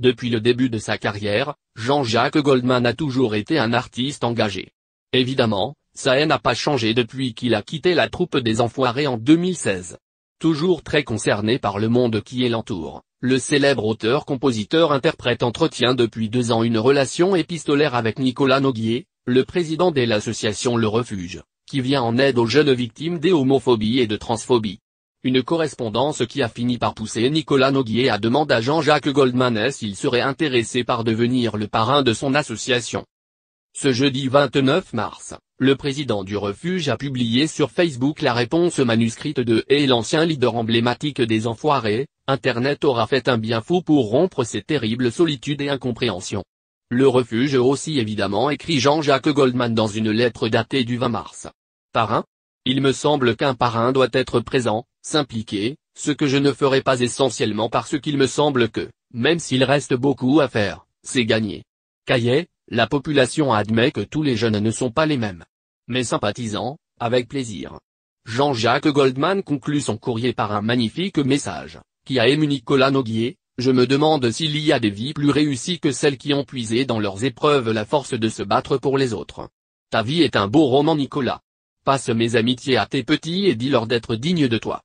Depuis le début de sa carrière, Jean-Jacques Goldman a toujours été un artiste engagé. Évidemment, sa haine n'a pas changé depuis qu'il a quitté la troupe des Enfoirés en 2016. Toujours très concerné par le monde qui l'entoure, le célèbre auteur-compositeur-interprète entretient depuis deux ans une relation épistolaire avec Nicolas Noguier, le président de l'association Le Refuge, qui vient en aide aux jeunes victimes d'homophobie et de transphobie. Une correspondance qui a fini par pousser Nicolas Noguier à demander à Jean-Jacques Goldman s'il serait intéressé par devenir le parrain de son association. Ce jeudi 29 mars, le président du refuge a publié sur Facebook la réponse manuscrite de et l'ancien leader emblématique des enfoirés, Internet aura fait un bien fou pour rompre ces terribles solitudes et incompréhensions. Le refuge aussi évidemment écrit Jean-Jacques Goldman dans une lettre datée du 20 mars. Parrain Il me semble qu'un parrain doit être présent, s'impliquer, ce que je ne ferai pas essentiellement parce qu'il me semble que, même s'il reste beaucoup à faire, c'est gagner. Cahier, la population admet que tous les jeunes ne sont pas les mêmes. Mais sympathisant, avec plaisir. Jean-Jacques Goldman conclut son courrier par un magnifique message, qui a ému Nicolas Noguier, je me demande s'il y a des vies plus réussies que celles qui ont puisé dans leurs épreuves la force de se battre pour les autres. Ta vie est un beau roman Nicolas. Passe mes amitiés à tes petits et dis-leur d'être dignes de toi.